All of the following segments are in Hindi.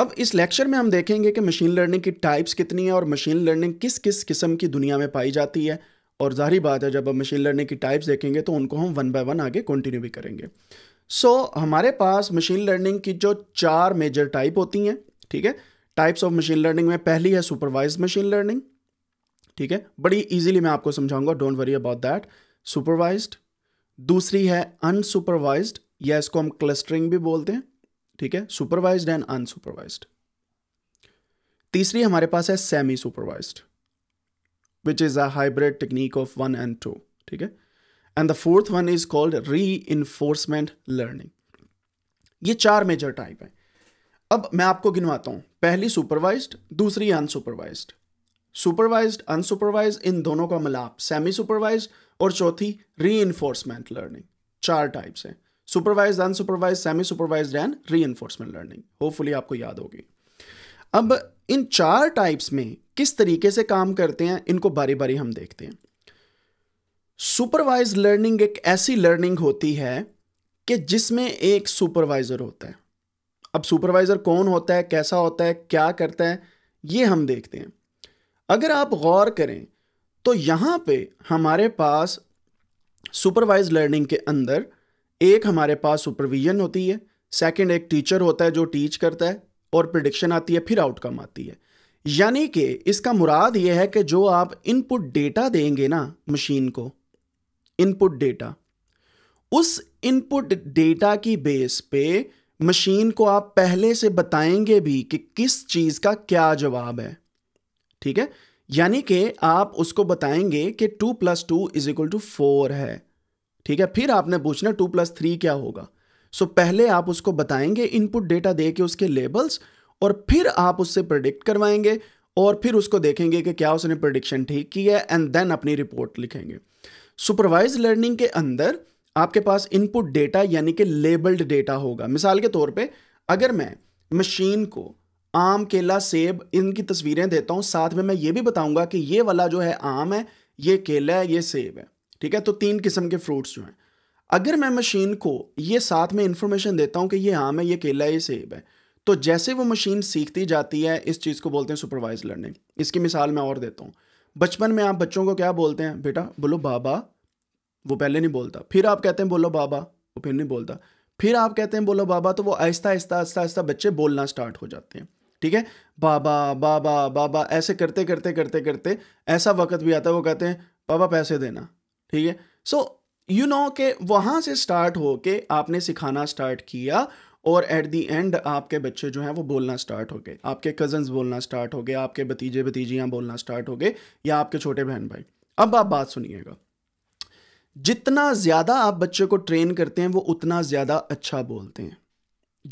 अब इस लेक्चर में हम देखेंगे कि मशीन लर्निंग की टाइप्स कितनी है और मशीन लर्निंग किस किस किस्म की दुनिया में पाई जाती है और जाहिर बात है जब हम मशीन लर्निंग की टाइप्स देखेंगे तो उनको हम वन बाय वन आगे कंटिन्यू भी करेंगे सो so, हमारे पास मशीन लर्निंग की जो चार मेजर टाइप होती हैं ठीक है टाइप्स ऑफ मशीन लर्निंग में पहली है सुपरवाइज मशीन लर्निंग ठीक है बड़ी ईजिली मैं आपको समझाऊंगा don't worry about that supervise दूसरी है अनसुपरवाइज या इसको हम क्लस्टरिंग भी बोलते हैं ठीक है सुपरवाइज्ड एंड अनसुपरवाइज्ड तीसरी हमारे पास है semi supervised which is a hybrid technique of one and two ठीक है and the fourth one is called reinforcement learning ये चार मेजर टाइप है अब मैं आपको गिनवाता हूं पहली सुपरवाइज्ड दूसरी अनसुपरवाइज्ड सुपरवाइज्ड अनसुपरवाइज इन दोनों का मिलाप सेमी सुपरवाइज और चौथी री इन्फोर्समेंट लर्निंग चार टाइप्स हैं supervise unsupervise semi supervise and re learning hopefully आपको याद होगी अब इन चार टाइप्स में किस तरीके से काम करते हैं इनको बारी बारी हम देखते हैं सुपरवाइज लर्निंग एक ऐसी लर्निंग होती है कि जिसमें एक सुपरवाइज़र होता है अब सुपरवाइज़र कौन होता है कैसा होता है क्या करता है ये हम देखते हैं अगर आप गौर करें तो यहाँ पे हमारे पास सुपरवाइज लर्निंग के अंदर एक हमारे पास सुपरविजन होती है सेकंड एक टीचर होता है जो टीच करता है और प्रडिक्शन आती है फिर आउटकम आती है यानी कि इसका मुराद ये है कि जो आप इनपुट डेटा देंगे ना मशीन को इनपुट डेटा उस इनपुट डेटा की बेस पे मशीन को आप पहले से बताएंगे भी कि किस चीज़ का क्या जवाब है ठीक है यानी कि आप उसको बताएंगे कि two plus two is equal to four है ठीक है फिर आपने पूछना टू प्लस थ्री क्या होगा सो so, पहले आप उसको बताएंगे इनपुट डेटा दे के उसके लेबल्स और फिर आप उससे प्रडिक्ट करवाएंगे और फिर उसको देखेंगे कि क्या उसने प्रडिक्शन ठीक की है एंड देन अपनी रिपोर्ट लिखेंगे सुपरवाइज लर्निंग के अंदर आपके पास इनपुट डेटा यानी कि लेबल्ड डेटा होगा मिसाल के तौर पे अगर मैं मशीन को आम केला सेब इनकी तस्वीरें देता हूँ साथ में मैं ये भी बताऊँगा कि ये वाला जो है आम है ये केला है ये सेब है ठीक है तो तीन किस्म के फ्रूट्स जो हैं अगर मैं मशीन को ये साथ में इंफॉर्मेशन देता हूँ कि ये आम है ये केला है ये सेब है तो जैसे वो मशीन सीखती जाती है इस चीज़ को बोलते हैं सुपरवाइज लर्निंग इसकी मिसाल मैं और देता हूँ बचपन में आप बच्चों को क्या बोलते हैं बेटा बोलो बाबा वो पहले नहीं बोलता फिर आप कहते हैं बोलो बाबा वो फिर नहीं बोलता फिर आप कहते हैं बोलो बाबा तो वो आहिस्ता आहिस्ता आहिस्ता आहिस्ता बच्चे बोलना स्टार्ट हो जाते हैं ठीक है बाबा बाबा बाबा ऐसे करते करते करते करते ऐसा वक्त भी आता है वो कहते हैं पापा पैसे देना ठीक है सो यू नो के वहाँ से स्टार्ट हो के आपने सिखाना स्टार्ट किया और एट दी एंड आपके बच्चे जो हैं वो बोलना स्टार्ट हो गए आपके कज़न्स बोलना स्टार्ट हो गए आपके भतीजे भतीजियाँ बोलना स्टार्ट हो गए या आपके छोटे बहन भाई अब आप बात सुनिएगा जितना ज़्यादा आप बच्चे को ट्रेन करते हैं वो उतना ज़्यादा अच्छा बोलते हैं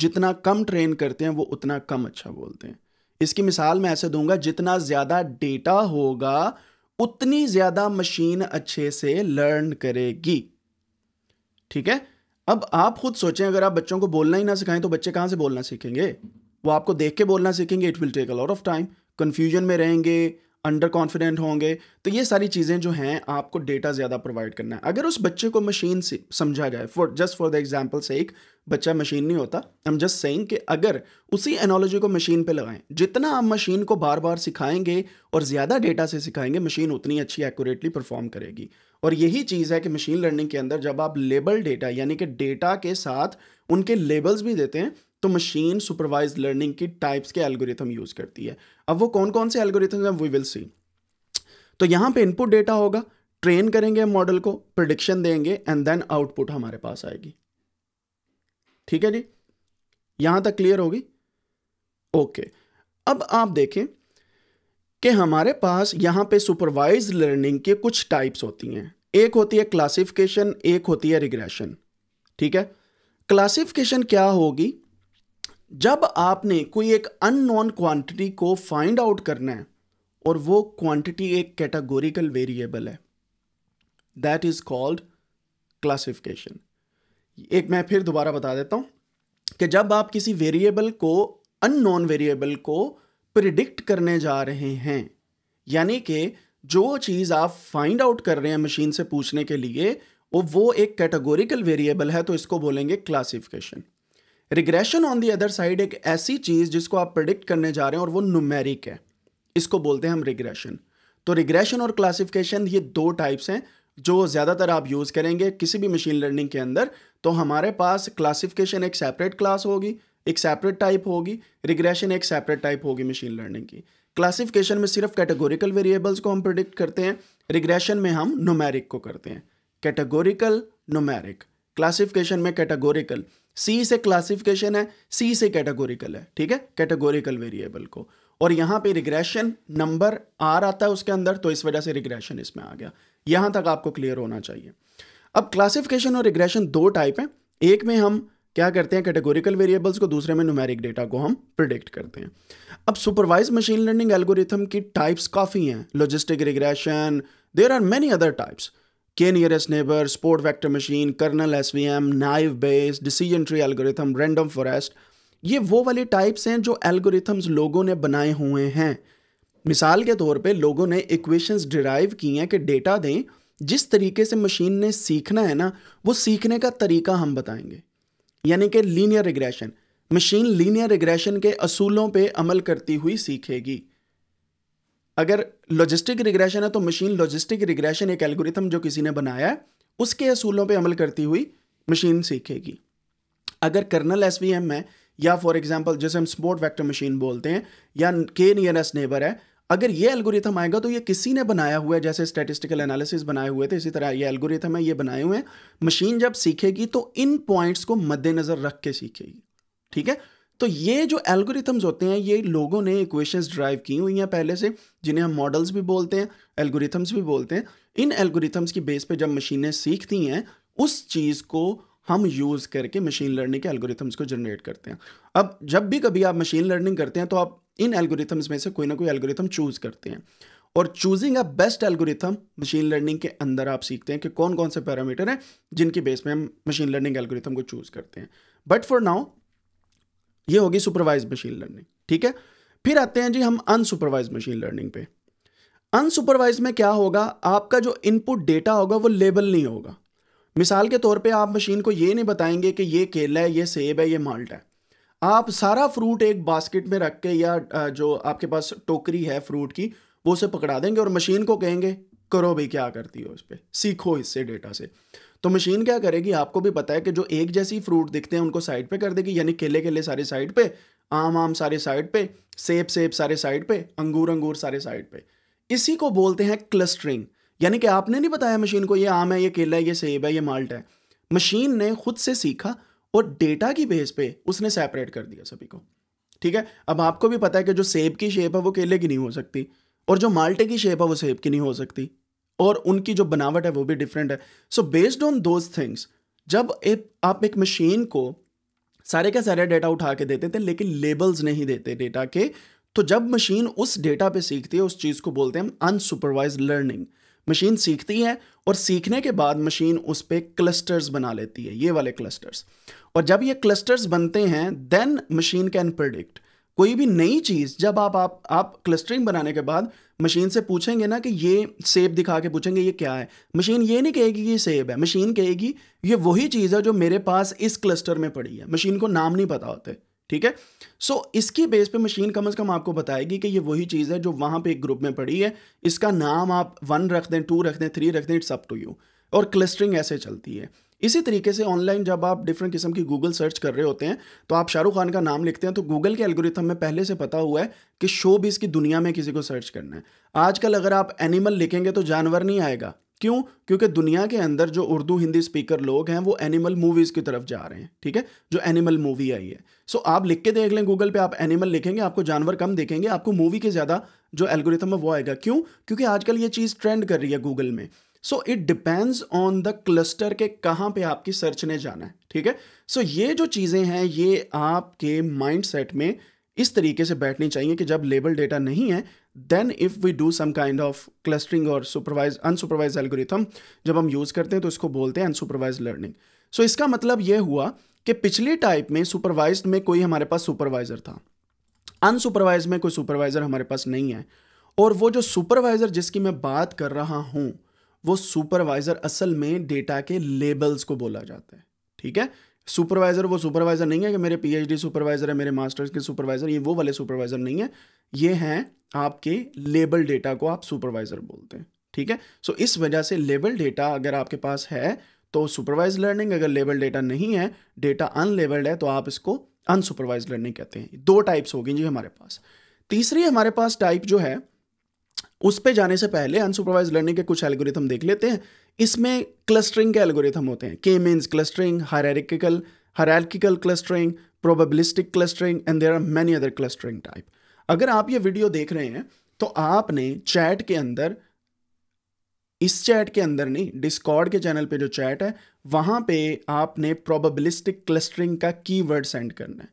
जितना कम ट्रेन करते हैं वो उतना कम अच्छा बोलते हैं इसकी मिसाल मैं ऐसे दूंगा जितना ज़्यादा डेटा होगा उतनी ज़्यादा मशीन अच्छे से लर्न करेगी ठीक है अब आप खुद सोचें अगर आप बच्चों को बोलना ही ना सिखाएं तो बच्चे कहां से बोलना सीखेंगे वो आपको देख के बोलना सीखेंगे it will take a lot of time confusion में रहेंगे अंडर कॉन्फिडेंट होंगे तो ये सारी चीज़ें जो हैं आपको डेटा ज़्यादा प्रोवाइड करना है अगर उस बच्चे को मशीन से समझा जाए for just for the example से एक बच्चा मशीन नहीं होता एम जस्ट सेइंग कि अगर उसी एनोलॉजी को मशीन पे लगाएं जितना आप मशीन को बार बार सिखाएंगे और ज़्यादा डेटा से सिखाएंगे मशीन उतनी अच्छी एक्यूरेटली परफॉर्म करेगी और यही चीज़ है कि मशीन लर्निंग के अंदर जब आप लेबल डेटा यानी कि डेटा के साथ उनके लेबल्स भी देते हैं तो मशीन सुपरवाइज लर्निंग की टाइप्स के एल्गोरिथम यूज़ करती है अब वो कौन कौन से एल्गोरिथम्स हैं वी विल सी तो यहाँ पे इनपुट डेटा होगा ट्रेन करेंगे मॉडल को प्रडिक्शन देंगे एंड देन आउटपुट हमारे पास आएगी ठीक है जी यहाँ तक क्लियर होगी ओके okay. अब आप देखें कि हमारे पास यहाँ पे सुपरवाइज लर्निंग के कुछ टाइप्स होती हैं एक होती है क्लासिफिकेशन एक होती है रिग्रेशन ठीक है क्लासिफिकेशन क्या होगी जब आपने कोई एक अननोन क्वांटिटी को फाइंड आउट करना है और वो क्वांटिटी एक कैटेगोरिकल वेरिएबल है दैट इज कॉल्ड क्लासिफिकेशन एक मैं फिर दोबारा बता देता हूँ कि जब आप किसी वेरिएबल को अननोन वेरिएबल को प्रिडिक्ट करने जा रहे हैं यानी कि जो चीज़ आप फाइंड आउट कर रहे हैं मशीन से पूछने के लिए वो वो एक कैटेगोरिकल वेरिएबल है तो इसको बोलेंगे classification regression on the other side एक ऐसी चीज़ जिसको आप प्रिडिक्ट करने जा रहे हैं और वो नुमेरिक है इसको बोलते हैं हम रिग्रेशन तो रिग्रेशन और क्लासिफिकेशन ये दो टाइप्स हैं जो ज़्यादातर आप यूज़ करेंगे किसी भी मशीन लर्निंग के अंदर तो हमारे पास क्लासिफिकेशन एक सेपरेट क्लास होगी एक सेपरेट टाइप होगी रिग्रेशन एक सेपरेट टाइप होगी मशीन लर्निंग की क्लासिफिकेशन में सिर्फ कैटेगोरिकल वेरिएबल्स को हम प्रिडिक्ट करते हैं रिग्रेशन में हम नोमेरिक को करते हैं कैटेगोरिकल नोमेरिक क्लासिफिकेशन में कैटेगोरिकल सी से क्लासिफिकेशन है सी से कैटेगोरिकल है ठीक है कैटेगोरिकल वेरिएबल को और यहां पे रिग्रेशन नंबर आर आता है उसके अंदर तो इस वजह से रिग्रेशन इसमें आ गया यहां तक आपको क्लियर होना चाहिए अब क्लासिफिकेशन और रिग्रेशन दो टाइप है एक में हम क्या करते हैं कैटेगोरिकल वेरिएबल्स को दूसरे में न्यूमेरिक डेटा को हम प्रिडिक्ट करते हैं अब सुपरवाइज मशीन लर्निंग एल्गोरिथम की टाइप्स काफ़ी हैं logistic regression there are many other types के nearest neighbour support vector machine kernel S V M naive Bayes decision tree algorithm random forest ये वो वाले टाइप्स हैं जो एल्गोरिथम्स लोगों ने बनाए हुए हैं मिसाल के तौर पे लोगों ने इक्वेशंस डिराइव की हैं कि डेटा दें जिस तरीके से मशीन ने सीखना है ना वो सीखने का तरीका हम बताएंगे यानी कि linear regression machine linear regression के असूलों पे अमल करती हुई सीखेगी अगर लॉजिस्टिक रिग्रेशन है तो मशीन लॉजिस्टिक रिग्रेशन एक एल्गोरिथम जो किसी ने बनाया है उसके असूलों पे अमल करती हुई मशीन सीखेगी अगर कर्नल एस है या फॉर एग्जांपल जैसे हम स्पोर्ट वेक्टर मशीन बोलते हैं या के नियरेस्ट नेबर है अगर ये एल्गोरिथम आएगा तो ये किसी ने बनाया हुआ है जैसे स्टेटिस्टिकल एनालिसिस बनाए हुए थे इसी तरह ये एल्गोरिथम है ये बनाए हुए हैं मशीन जब सीखेगी तो इन पॉइंट्स को मद्देनज़र रख के सीखेगी ठीक है तो ये जो एल्गोरिथम्स होते हैं ये लोगों ने इक्वेशंस ड्राइव की हुई हैं पहले से जिन्हें हम मॉडल्स भी बोलते हैं एल्गोरिथम्स भी बोलते हैं इन एल्गोरिथम्स की बेस पे जब मशीनें सीखती हैं उस चीज़ को हम यूज़ करके मशीन लर्निंग के एल्गोरिथम्स को जनरेट करते हैं अब जब भी कभी आप मशीन लर्निंग करते हैं तो आप इन एल्गोरिथम्स में से कोई ना कोई एल्गोरिथम चूज़ करते हैं और choosing a best algorithm machine learning के अंदर आप सीखते हैं कि कौन कौन से पैरामीटर हैं जिनके बेस में हम मशीन लर्निंग एल्गोरिथम को चूज़ करते हैं बट फॉर नाउ ये होगी सुपरवाइज मशीन लर्निंग ठीक है फिर आते हैं जी हम अनसुपरवाइज मशीन लर्निंग पे अनसुपरवाइज में क्या होगा आपका जो इनपुट डेटा होगा वो लेबल नहीं होगा मिसाल के तौर पे आप मशीन को ये नहीं बताएंगे कि ये केला है ये सेब है ये माल्ट है आप सारा फ्रूट एक बास्केट में रख के या जो आपके पास टोकरी है फ्रूट की वो उसे पकड़ा देंगे और मशीन को कहेंगे करो भाई क्या करती हो उस पर सीखो इससे डेटा से तो मशीन क्या करेगी आपको भी पता है कि जो एक जैसी फ्रूट दिखते हैं उनको साइड पे कर देगी यानी केले केले सारे साइड पे आम आम सारे साइड पे सेब सेब सारे साइड पे अंगूर अंगूर सारे साइड पे इसी को बोलते हैं क्लस्टरिंग यानी कि आपने नहीं बताया मशीन को ये आम है ये केला है ये सेब है ये माल्ट है मशीन ने खुद से सीखा और डेटा की बेस पे उसने सेपरेट कर दिया सभी को ठीक है अब आपको भी पता है कि जो सेब की शेप है वो केले की नहीं हो सकती और जो माल्टे की शेप है वो सेब की नहीं हो सकती और उनकी जो बनावट है वो भी डिफरेंट है so based on those things जब एक आप एक मशीन को सारे का सारे डेटा उठा के देते थे लेकिन लेबल्स नहीं देते डेटा के तो जब मशीन उस डेटा पे सीखती है उस चीज़ को बोलते हैं अनसुपरवाइज लर्निंग मशीन सीखती है और सीखने के बाद मशीन उस पर क्लस्टर्स बना लेती है ये वाले क्लस्टर्स और जब ये क्लस्टर्स बनते हैं देन मशीन कैन प्रडिक्ट कोई भी नई चीज़ जब आप आप आप क्लस्टरिंग बनाने के बाद मशीन से पूछेंगे ना कि ये सेब दिखा के पूछेंगे ये क्या है मशीन ये नहीं कहेगी कि ये सेब है मशीन कहेगी ये वही चीज़ है जो मेरे पास इस क्लस्टर में पड़ी है मशीन को नाम नहीं पता होते ठीक है सो so, इसकी बेस पे मशीन कम से कम आपको बताएगी कि ये वही चीज़ है जो वहां पे एक ग्रुप में पड़ी है इसका नाम आप वन रख दें टू रख दें थ्री रख दें इट्स अप टू यू और क्लस्टरिंग ऐसे चलती है इसी तरीके से ऑनलाइन जब आप डिफरेंट किस्म की गूगल सर्च कर रहे होते हैं तो आप शाहरुख खान का नाम लिखते हैं तो गूगल के एल्गोरिथम में पहले से पता हुआ है कि शो भी इसकी दुनिया में किसी को सर्च करना है आजकल अगर आप एनिमल लिखेंगे तो जानवर नहीं आएगा क्यों क्योंकि दुनिया के अंदर जो उर्दू हिंदी स्पीकर लोग हैं वो एनिमल मूवीज़ की तरफ जा रहे हैं ठीक है जो एनिमल मूवी आई है सो so, आप लिख के देख लें गूगल पे आप एनिमल लिखेंगे आपको जानवर कम देखेंगे आपको मूवी के ज़्यादा जो एल्गोरिथम है वो आएगा क्यों क्योंकि आजकल ये चीज़ ट्रेंड कर रही है गूगल में so it depends on the cluster के कहाँ पे आपकी सर्च ने जाना है ठीक है सो ये जो चीज़ें हैं ये आपके माइंड सेट में इस तरीके से बैठनी चाहिए कि जब लेबल डेटा नहीं है then if we do some kind of clustering और सुपरवाइज अनसुपरवाइज एल्गोरिथम जब हम यूज़ करते हैं तो इसको बोलते हैं अनसुपरवाइज लर्निंग सो इसका मतलब ये हुआ कि पिछले टाइप में सुपरवाइज में कोई हमारे पास सुपरवाइज़र था अनसुपरवाइज में कोई सुपरवाइज़र हमारे पास नहीं है और वो जो सुपरवाइज़र जिसकी मैं बात कर रहा हूँ वो सुपरवाइजर असल में डेटा के लेबल्स को बोला जाता है ठीक है सुपरवाइजर वो सुपरवाइजर नहीं है कि मेरे पीएचडी सुपरवाइजर है मेरे मास्टर्स के सुपरवाइजर ये वो वाले सुपरवाइजर नहीं है ये हैं आपके लेबल डेटा को आप सुपरवाइजर बोलते हैं ठीक है सो so, इस वजह से लेबल डेटा अगर आपके पास है तो सुपरवाइज लर्निंग अगर लेबल डेटा नहीं है डेटा अनलेबल्ड है तो आप इसको अनसुपरवाइज लर्निंग कहते हैं दो टाइप्स होगी जी हमारे पास तीसरी हमारे पास टाइप जो है उस पे जाने से पहले अनसुपरवाइज लर्निंग के कुछ एल्गोरिथम देख लेते हैं इसमें क्लस्टरिंग के एल्गोरिथम होते हैं K means clustering hierarchical hierarchical clustering probabilistic clustering and there are many other clustering type अगर आप ये वीडियो देख रहे हैं तो आपने चैट के अंदर इस चैट के अंदर नहीं डिस्कॉर्ड के चैनल पे जो चैट है वहां पे आपने प्रोबेबलिस्टिक क्लस्टरिंग का कीवर्ड सेंड करना है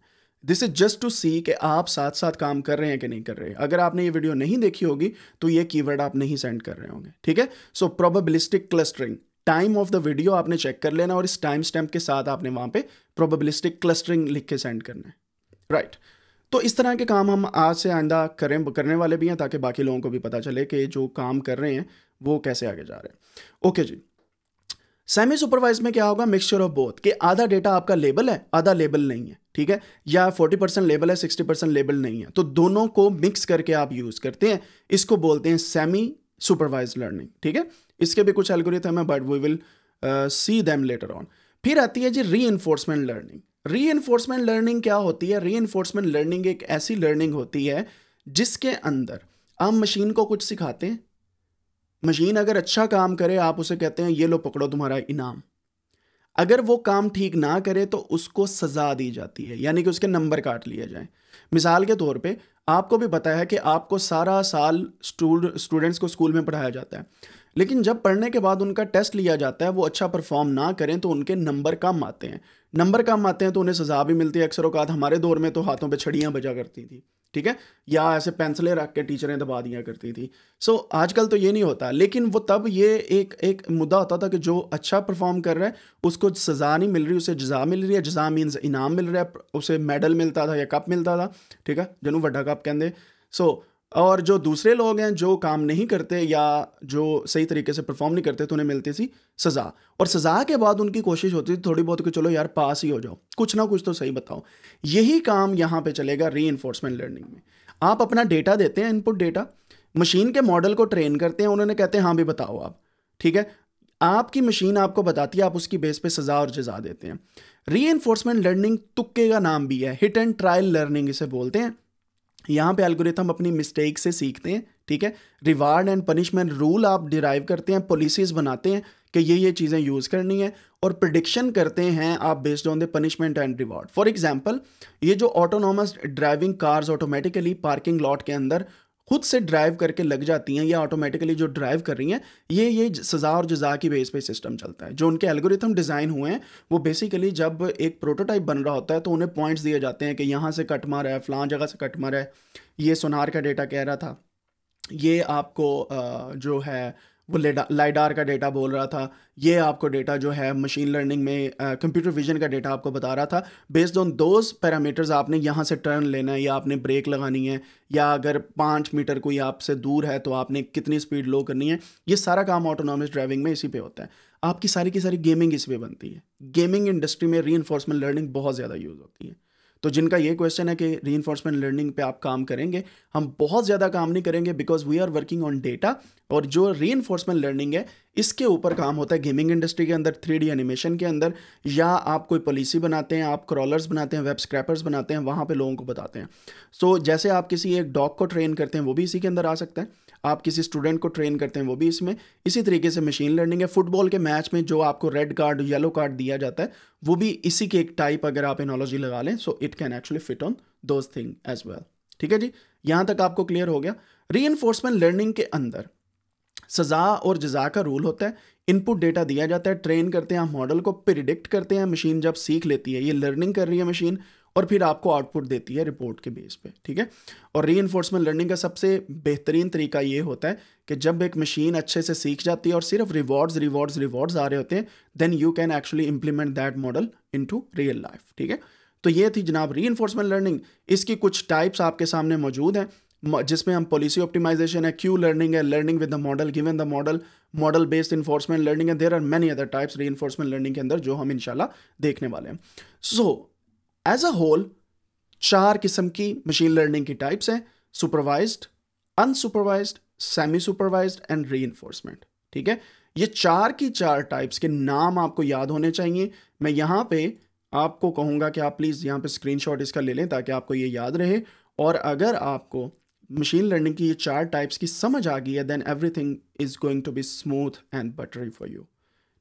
this is just to see कि आप साथ साथ काम कर रहे हैं कि नहीं कर रहे अगर आपने ये वीडियो नहीं देखी होगी तो ये कीवर्ड आप नहीं सेंड कर रहे होंगे ठीक है so probabilistic clustering time of the video आपने चेक कर लेना और इस टाइम स्टैम्प के साथ आपने वहां पे प्रोबेबिलिस्टिक क्लस्टरिंग लिख के सेंड करना है राइट right. तो इस तरह के काम हम आज से आइंदा करें करने वाले भी हैं ताकि बाकी लोगों को भी पता चले कि जो काम कर रहे हैं वो कैसे आगे जा रहे हैं ओके जी सेमी सुपरवाइज में क्या होगा मिक्सचर ऑफ बोथ कि आधा डेटा आपका लेबल है आधा लेबल नहीं है ठीक है या 40 परसेंट लेबल है 60 परसेंट लेबल नहीं है तो दोनों को मिक्स करके आप यूज़ करते हैं इसको बोलते हैं सेमी सुपरवाइज लर्निंग ठीक है इसके भी कुछ एल्गोरिथम है but we will see them later on फिर आती है जी री लर्निंग री लर्निंग क्या होती है री लर्निंग एक ऐसी लर्निंग होती है जिसके अंदर आप मशीन को कुछ सिखाते हैं मशीन अगर अच्छा काम करे आप उसे कहते हैं ये लो पकड़ो तुम्हारा इनाम अगर वो काम ठीक ना करे तो उसको सज़ा दी जाती है यानी कि उसके नंबर काट लिए जाएं मिसाल के तौर पे आपको भी पता है कि आपको सारा साल स्टूडेंट्स को स्कूल में पढ़ाया जाता है लेकिन जब पढ़ने के बाद उनका टेस्ट लिया जाता है वो अच्छा परफॉर्म ना करें तो उनके नंबर कम आते हैं नंबर कम आते हैं तो उन्हें सज़ा भी मिलती है अक्सर अवकात हमारे दौर में तो हाथों पर छड़ियाँ बजा करती थी ठीक है या ऐसे पेंसिलें रख के टीचरें दबा दिया करती थी सो so, आजकल तो ये नहीं होता लेकिन वो तब ये एक एक मुद्दा होता था कि जो अच्छा परफॉर्म कर रहा है उसको सज़ा नहीं मिल रही उसे जजा मिल रही है जजा मीन्स इनाम मिल रहा है उसे मेडल मिलता था या कप मिलता था ठीक है जिनू वड्डा कप कहते सो so, और जो दूसरे लोग हैं जो काम नहीं करते या जो सही तरीके से परफॉर्म नहीं करते तो उन्हें मिलती थी सज़ा और सज़ा के बाद उनकी कोशिश होती थी थोड़ी बहुत कि चलो यार पास ही हो जाओ कुछ ना कुछ तो सही बताओ यही काम यहाँ पे चलेगा री लर्निंग में आप अपना डेटा देते हैं इनपुट डेटा मशीन के मॉडल को ट्रेन करते हैं उन्होंने कहते हैं हाँ भी बताओ आप ठीक है आपकी मशीन आपको बताती है आप उसकी बेस पे सज़ा और जजा देते हैं री लर्निंग तुक्के का नाम भी है हिट एंड ट्रायल लर्निंग इसे बोलते हैं यहाँ पे एल्गोरिथम अपनी मिस्टेक से सीखते हैं ठीक है रिवार्ड एंड पनिशमेंट रूल आप डिराइव करते हैं पॉलिसीज़ बनाते हैं कि ये ये चीज़ें यूज़ करनी है और प्रडिक्शन करते हैं आप based on the punishment and reward for example ये जो autonomous driving cars automatically parking lot के अंदर खुद से ड्राइव करके लग जाती हैं या ऑटोमेटिकली जो ड्राइव कर रही हैं ये ये सज़ा और जजा की बेस पे सिस्टम चलता है जो उनके एल्गोरिथम डिज़ाइन हुए हैं वो बेसिकली जब एक प्रोटोटाइप बन रहा होता है तो उन्हें पॉइंट्स दिए जाते हैं कि यहाँ से कट मार है फलां जगह से कट मार है ये सोनार का डेटा कह रहा था ये आपको जो है वो लाइडार का डेटा बोल रहा था ये आपको डेटा जो है मशीन लर्निंग में कंप्यूटर विजन का डेटा आपको बता रहा था बेस्ड ऑन दोज पैरामीटर्स आपने यहाँ से टर्न लेना है या आपने ब्रेक लगानी है या अगर पाँच मीटर कोई आपसे दूर है तो आपने कितनी स्पीड लो करनी है ये सारा काम ऑटोनॉमस ड्राइविंग में इसी पर होता है आपकी सारी की सारी गेमिंग इस पर बनती है गेमिंग इंडस्ट्री में री लर्निंग बहुत ज़्यादा यूज़ होती है तो जिनका ये क्वेश्चन है कि री इन्फोर्समेंट लर्निंग पे आप काम करेंगे हम बहुत ज़्यादा काम नहीं करेंगे because we are working on data और जो री इन्फोर्समेंट लर्निंग है इसके ऊपर काम होता है गेमिंग इंडस्ट्री के अंदर थ्री डी एनिमेशन के अंदर या आप कोई पॉलिसी बनाते हैं आप क्रॉलर्स बनाते हैं वेब स्क्रैपर्स बनाते हैं वहाँ पर लोगों को बताते हैं सो so, जैसे आप किसी एक डॉग को ट्रेन करते हैं वो भी इसी के अंदर आ सकता है आप किसी स्टूडेंट को ट्रेन करते हैं वो भी इसमें इसी तरीके से मशीन लर्निंग है फुटबॉल के मैच में जो आपको रेड कार्ड येलो कार्ड दिया जाता है वो भी इसी के एक टाइप अगर आप एनोलॉजी लगा लें so it can actually fit on those thing as well ठीक है जी यहाँ तक आपको क्लियर हो गया री लर्निंग के अंदर सज़ा और जजा का रूल होता है इनपुट डेटा दिया जाता है ट्रेन करते हैं आप मॉडल को प्रिडिक्ट करते हैं मशीन जब सीख लेती है ये लर्निंग कर रही है मशीन और फिर आपको आउटपुट देती है रिपोर्ट के बेस पे ठीक है और री लर्निंग का सबसे बेहतरीन तरीका ये होता है कि जब एक मशीन अच्छे से सीख जाती है और सिर्फ रिवॉर्ड्स रिवॉर्ड्स रिवॉर्ड्स आ रहे होते हैं then you can actually implement that model in real life ठीक है तो ये थी जनाब री लर्निंग इसकी कुछ टाइप्स आपके सामने मौजूद हैं जिसमें हम पॉलिसी ऑप्टिमाइजेशन है क्यू लर्निंग है learning with the model given the model model based reinforcement learning है there are many other types री लर्निंग के अंदर जो हम इंशाल्लाह देखने वाले हैं so so, as a whole चार किस्म की मशीन लर्निंग की टाइप्स हैं supervise unsupervise semi supervise and reinforcement ठीक है ये चार की चार टाइप्स के नाम आपको याद होने चाहिए मैं यहां पे आपको कहूंगा कि आप प्लीज़ यहां पे स्क्रीनशॉट इसका ले लें ताकि आपको ये याद रहे और अगर आपको मशीन लर्निंग की ये चार टाइप्स की समझ आ गई है then everything is going to be smooth and buttery for you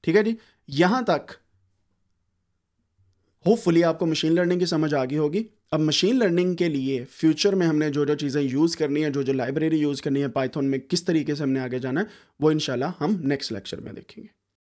ठीक है जी यहां तक होपफुली आपको मशीन लर्निंग की समझ आ गई होगी अब मशीन लर्निंग के लिए फ्यूचर में हमने जो जो चीज़ें यूज़ करनी है जो जो लाइब्रेरी यूज़ करनी है पाइथन में किस तरीके से हमने आगे जाना है वो इनशाला हम नेक्स्ट लेक्चर में देखेंगे